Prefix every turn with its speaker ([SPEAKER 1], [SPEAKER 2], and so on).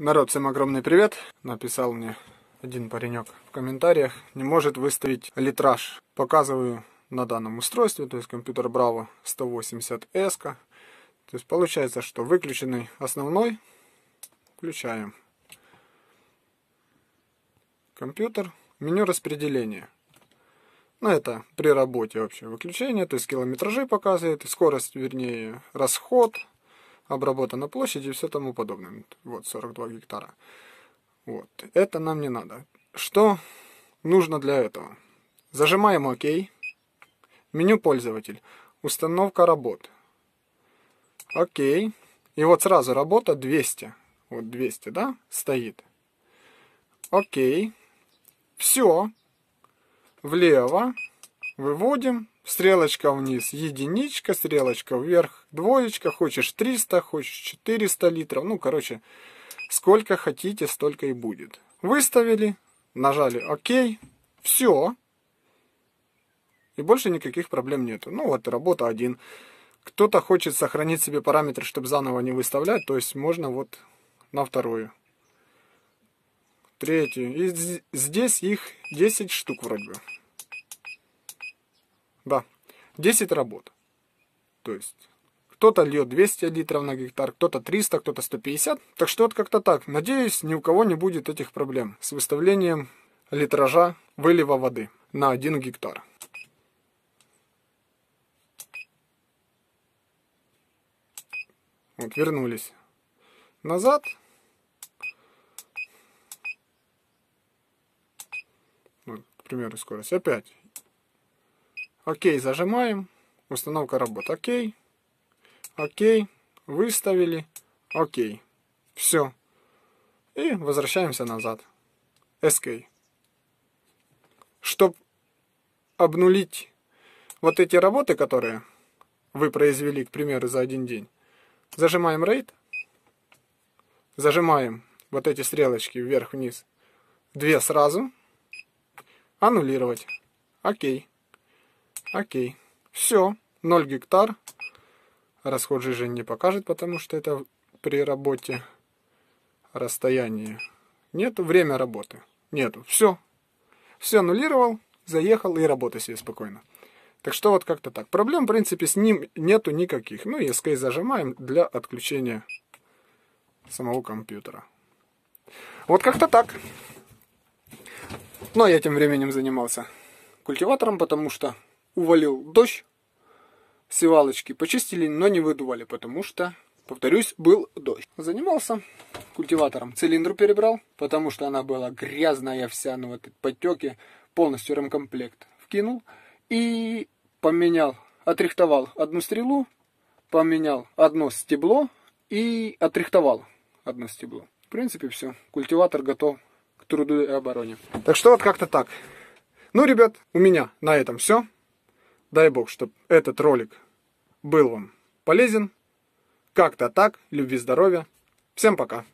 [SPEAKER 1] Народ, всем огромный привет. Написал мне один паренек в комментариях. Не может выставить литраж. Показываю на данном устройстве, то есть компьютер Браво 180S. -ка. То есть получается, что выключенный основной. Включаем компьютер. Меню распределения. Ну, это при работе вообще выключение, то есть километражи показывает, скорость, вернее, расход, обработана площадь и все тому подобное. Вот, 42 гектара. Вот, это нам не надо. Что нужно для этого? Зажимаем ОК. Меню пользователь. Установка работ. ОК И вот сразу работа 200. Вот 200, да, стоит. ОК Все. Влево. Выводим. Стрелочка вниз единичка, стрелочка вверх двоечка. Хочешь 300, хочешь 400 литров. Ну, короче, сколько хотите, столько и будет. Выставили, нажали ОК, все. И больше никаких проблем нету. Ну, вот работа один. Кто-то хочет сохранить себе параметры, чтобы заново не выставлять. То есть можно вот на вторую. Третью. И здесь их 10 штук вроде бы. Да. 10 работ. То есть кто-то льет 200 литров на гектар, кто-то 300, кто-то 150. Так что это как-то так. Надеюсь, ни у кого не будет этих проблем с выставлением литража вылива воды на 1 гектар. Вот, вернулись назад. Вот, к примеру, скорость. Опять Окей, зажимаем. Установка работ. Окей. Окей. Выставили. Окей. Все. И возвращаемся назад. Escape. Чтобы обнулить вот эти работы, которые вы произвели, к примеру, за один день, зажимаем рейд, зажимаем вот эти стрелочки вверх-вниз, две сразу, аннулировать. Окей. Окей. Все. 0 гектар. Расход жижи не покажет, потому что это при работе расстояние. Нету время работы. Нету. Все. Все аннулировал, заехал и работай себе спокойно. Так что вот как-то так. Проблем, в принципе, с ним нету никаких. Ну, и escape зажимаем для отключения самого компьютера. Вот как-то так. Но я тем временем занимался культиватором, потому что увалил дождь, севалочки почистили, но не выдували, потому что, повторюсь, был дождь. Занимался культиватором, цилиндру перебрал, потому что она была грязная вся, ну вот подтеки, полностью ремкомплект вкинул и поменял, отрихтовал одну стрелу, поменял одно стебло и отрихтовал одно стебло. В принципе, все. Культиватор готов к труду и обороне. Так что вот как-то так. Ну, ребят, у меня на этом все. Дай бог, чтобы этот ролик был вам полезен. Как-то так. Любви, здоровья. Всем пока.